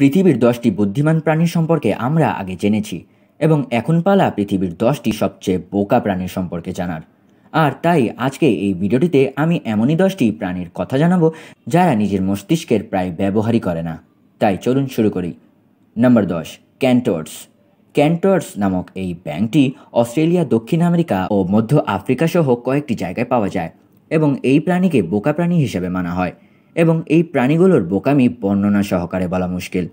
পৃথিবীর দশটি বুদ্ধিমান প্রাণী সম্পর্কে আমরা আগে জেনেছি এবং এখন পালা পৃথিবীর দশটি সবচেয়ে বোকা প্রাণীর সম্পর্কে জানার আর তাই আজকে এই ভিডিওটিতে আমি এমনই দশটি প্রাণীর কথা জানাবো যারা নিজের মস্তিষ্কের প্রায় ব্যবহারই করে না তাই চলুন শুরু করি নম্বর দশ ক্যান্টর্স ক্যান্টর্স নামক এই ব্যাংকটি অস্ট্রেলিয়া দক্ষিণ আমেরিকা ও মধ্য আফ্রিকা সহ কয়েকটি জায়গায় পাওয়া যায় এবং এই প্রাণীকে বোকা প্রাণী হিসেবে মানা হয় এবং এই প্রাণীগুলোর বোকামি বর্ণনা সহকারে বলা মুশকিল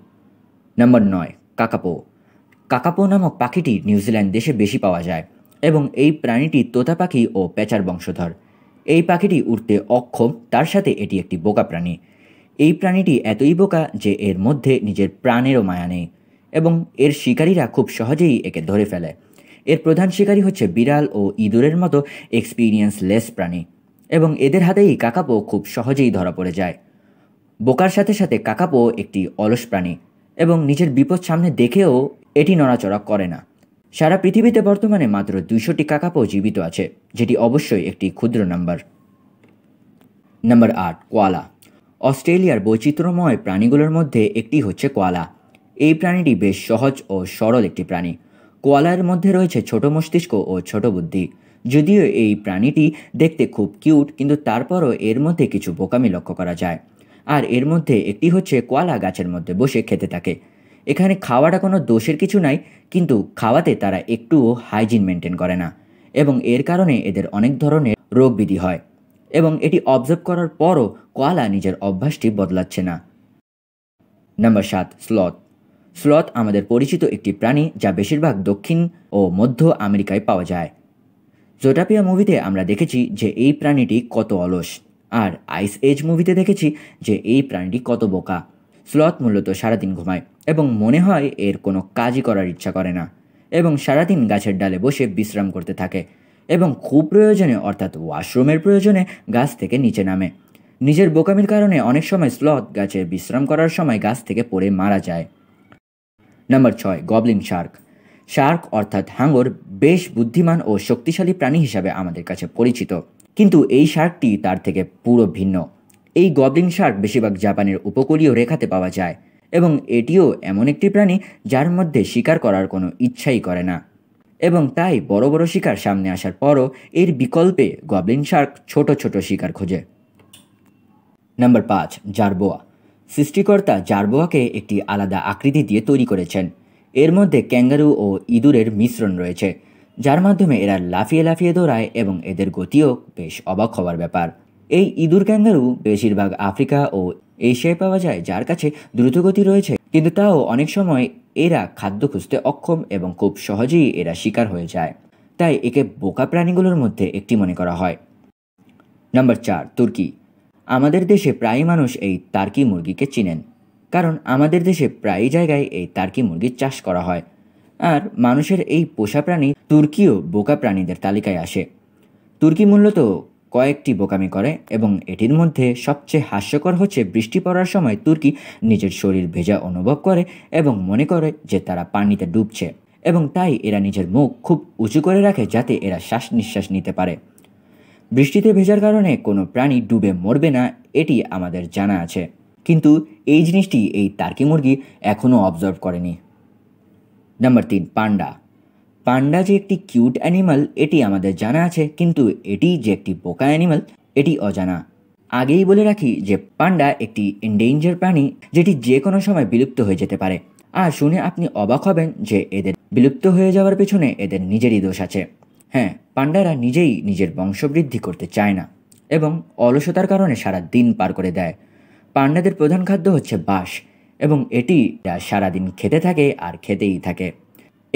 নম্বর নয় কাকাপো কাকাপো নামক পাখিটি নিউজিল্যান্ড দেশে বেশি পাওয়া যায় এবং এই প্রাণীটি তোতা পাখি ও পেঁচার বংশধর এই পাখিটি উঠতে অক্ষম তার সাথে এটি একটি বোকা প্রাণী এই প্রাণীটি এতই বোকা যে এর মধ্যে নিজের প্রাণেরও মায়া নেই এবং এর শিকারীরা খুব সহজেই একে ধরে ফেলে এর প্রধান শিকারী হচ্ছে বিড়াল ও ইঁদুরের মতো এক্সপিরিয়েন্স লেস প্রাণী এবং এদের হাতেই কাকাপো খুব সহজেই ধরা পড়ে যায় বোকার সাথে সাথে কাকাপো একটি অলস প্রাণী এবং নিজের বিপদ সামনে দেখেও এটি নড়াচড়া করে না সারা পৃথিবীতে বর্তমানে মাত্র দুইশোটি কাকাপো জীবিত আছে যেটি অবশ্যই একটি ক্ষুদ্র নাম্বার নাম্বার আট কোয়ালা অস্ট্রেলিয়ার বৈচিত্র্যময় প্রাণীগুলোর মধ্যে একটি হচ্ছে কোয়ালা এই প্রাণীটি বেশ সহজ ও সরল একটি প্রাণী কোয়ালার মধ্যে রয়েছে ছোট মস্তিষ্ক ও ছোট বুদ্ধি যদিও এই প্রাণীটি দেখতে খুব কিউট কিন্তু তারপরও এর মধ্যে কিছু বোকামি লক্ষ্য করা যায় আর এর মধ্যে একটি হচ্ছে কোয়ালা গাছের মধ্যে বসে খেতে থাকে এখানে খাওয়াটা কোনো দোষের কিছু নাই কিন্তু খাওয়াতে তারা একটুও হাইজিন মেনটেন করে না এবং এর কারণে এদের অনেক ধরনের রোগবিধি হয় এবং এটি অবজার্ভ করার পরও কোয়ালা নিজের অভ্যাসটি বদলাচ্ছে না নাম্বার সাত স্লথ স্লথ আমাদের পরিচিত একটি প্রাণী যা বেশিরভাগ দক্ষিণ ও মধ্য আমেরিকায় পাওয়া যায় জোটাপিয়া মুভিতে আমরা দেখেছি যে এই প্রাণীটি কত অলস আর আইস এজ মুভিতে দেখেছি যে এই প্রাণীটি কত বোকা স্লথ মূলত সারাদিন ঘুমায় এবং মনে হয় এর কোনো কাজই করার ইচ্ছা করে না এবং সারাদিন গাছের ডালে বসে বিশ্রাম করতে থাকে এবং খুব প্রয়োজনে অর্থাৎ ওয়াশরুমের প্রয়োজনে গাছ থেকে নিচে নামে নিজের বোকামির কারণে অনেক সময় স্লথ গাছে বিশ্রাম করার সময় গাছ থেকে পড়ে মারা যায় নাম্বার ছয় গবলিন শার্ক শার্ক অর্থাৎ হাঙ্গর বেশ বুদ্ধিমান ও শক্তিশালী প্রাণী হিসাবে আমাদের কাছে পরিচিত কিন্তু এই শার্কটি তার থেকে পুরো ভিন্ন এই গবলিন শার্ক বেশিরভাগ জাপানের উপকূলীয় রেখাতে পাওয়া যায় এবং এটিও এমন একটি প্রাণী যার মধ্যে শিকার করার কোনো ইচ্ছাই করে না এবং তাই বড় বড় শিকার সামনে আসার পরও এর বিকল্পে গবলিন শার্ক ছোট ছোট শিকার খোঁজে নাম্বার পাঁচ জারবোয়া সৃষ্টিকর্তা জারবোয়াকে একটি আলাদা আকৃতি দিয়ে তৈরি করেছেন এর মধ্যে ক্যাঙ্গারু ও ইঁদুরের মিশ্রণ রয়েছে যার মাধ্যমে এরা লাফিয়ে লাফিয়ে দৌড়ায় এবং এদের গতিও বেশ অবাক হওয়ার ব্যাপার এই ইঁদুর ক্যাঙ্গারু বেশিরভাগ আফ্রিকা ও এশিয়ায় পাওয়া যায় যার কাছে দ্রুতগতি রয়েছে কিন্তু তাও অনেক সময় এরা খাদ্য খুঁজতে অক্ষম এবং খুব সহজেই এরা শিকার হয়ে যায় তাই একে বোকা প্রাণীগুলোর মধ্যে একটি মনে করা হয় নম্বর চার তুর্কি আমাদের দেশে প্রায় মানুষ এই তার্কি মুরগিকে চিনেন কারণ আমাদের দেশে প্রায় জায়গায় এই তার্কি মুরগির চাষ করা হয় আর মানুষের এই পোষা প্রাণী তুর্কিও বোকা প্রাণীদের তালিকায় আসে তুর্কি মূলত কয়েকটি বোকামি করে এবং এটির মধ্যে সবচেয়ে হাস্যকর হচ্ছে বৃষ্টি পড়ার সময় তুর্কি নিজের শরীর ভেজা অনুভব করে এবং মনে করে যে তারা পানিতে ডুবছে এবং তাই এরা নিজের মুখ খুব উঁচু করে রাখে যাতে এরা শ্বাস নিঃশ্বাস নিতে পারে বৃষ্টিতে ভেজার কারণে কোনো প্রাণী ডুবে মরবে না এটি আমাদের জানা আছে কিন্তু এই জিনিসটি এই তার্কি মুরগি এখনও অবজার্ভ করেনি নাম্বার তিন পান্ডা পান্ডা যে একটি কিউট অ্যানিমাল এটি আমাদের জানা আছে কিন্তু এটি যে একটি বোকা অ্যানিমাল এটি অজানা আগেই বলে রাখি যে পান্ডা একটি এন্ডেঞ্জার প্রাণী যেটি যে কোনো সময় বিলুপ্ত হয়ে যেতে পারে আর শুনে আপনি অবাক হবেন যে এদের বিলুপ্ত হয়ে যাওয়ার পেছনে এদের নিজেরই দোষ আছে হ্যাঁ পান্ডারা নিজেই নিজের বংশবৃদ্ধি করতে চায় না এবং অলসতার কারণে সারা দিন পার করে দেয় পান্ডাদের প্রধান খাদ্য হচ্ছে বাঁশ এবং এটি সারাদিন খেতে থাকে আর খেতেই থাকে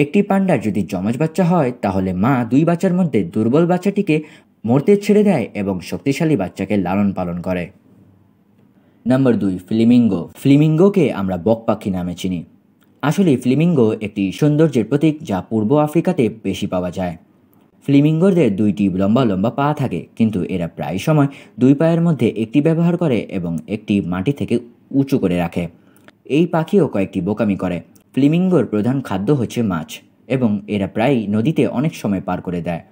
একটি পান্ডা যদি জমজ বাচ্চা হয় তাহলে মা দুই বাচ্চার মধ্যে দুর্বল বাচ্চাটিকে মরতে ছেড়ে দেয় এবং শক্তিশালী বাচ্চাকে লালন পালন করে নাম্বার দুই ফ্লিমিঙ্গো ফ্লিমিঙ্গোকে আমরা বক পাখি নামে চিনি আসলে ফ্লিমিঙ্গো একটি সৌন্দর্যের প্রতীক যা পূর্ব আফ্রিকাতে বেশি পাওয়া যায় ফ্লিমিঙ্গোদের দুইটি লম্বা লম্বা পা থাকে কিন্তু এরা প্রায় সময় দুই পায়ের মধ্যে একটি ব্যবহার করে এবং একটি মাটি থেকে উঁচু করে রাখে এই পাখিও কয়েকটি বোকামি করে ফ্লিমিঙ্গোর প্রধান খাদ্য হচ্ছে মাছ এবং এরা প্রায়ই নদীতে অনেক সময় পার করে দেয়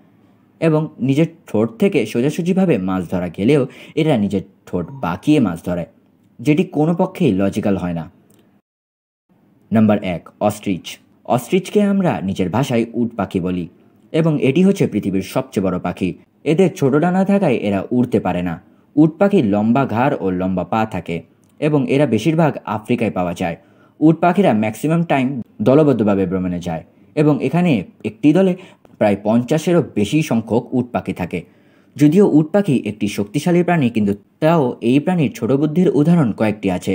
এবং নিজের ঠোঁট থেকে সোজাসুজিভাবে মাছ ধরা গেলেও এরা নিজের ঠোঁট বাঁকিয়ে মাছ ধরে যেটি কোনো পক্ষেই লজিক্যাল হয় না নাম্বার এক অস্ট্রিচ অস্ট্রিচকে আমরা নিজের ভাষায় উট পাখি বলি এবং এটি হচ্ছে পৃথিবীর সবচেয়ে বড় পাখি এদের ছোট ডানা থাকায় এরা উড়তে পারে না উট পাখির লম্বা ঘাড় ও লম্বা পা থাকে এবং এরা বেশিরভাগ আফ্রিকায় পাওয়া যায় উট পাখিরা ম্যাক্সিমাম টাইম দলবদ্ধভাবে ভ্রমণে যায় এবং এখানে একটি দলে প্রায় পঞ্চাশেরও বেশি সংখ্যক উট পাখি থাকে যদিও উট পাখি একটি শক্তিশালী প্রাণী কিন্তু তাও এই প্রাণীর ছোট বুদ্ধির উদাহরণ কয়েকটি আছে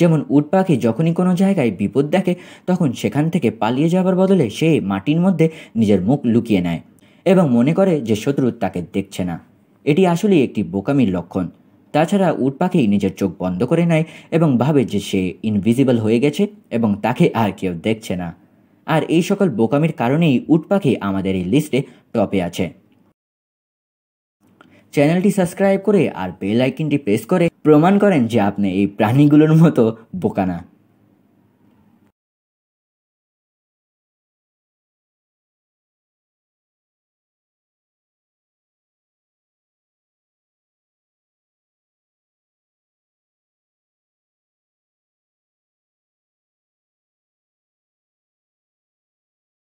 যেমন উট পাখি যখনই কোনো জায়গায় বিপদ দেখে তখন সেখান থেকে পালিয়ে যাবার বদলে সে মাটির মধ্যে নিজের মুখ লুকিয়ে নেয় এবং মনে করে যে শত্রু তাকে দেখছে না এটি আসলে একটি বোকামির লক্ষণ তাছাড়া উট পাখি নিজের চোখ বন্ধ করে নেয় এবং ভাবে যে সে ইনভিজিবল হয়ে গেছে এবং তাকে আর কেউ দেখছে না আর এই সকল বোকামির কারণেই উট পাখি আমাদের এই লিস্টে টপে আছে চ্যানেলটি সাবস্ক্রাইব করে আর বেল আইকনটি প্রেস করে প্রমাণ করেন যে আপনি এই প্রাণীগুলোর মতো বোকানা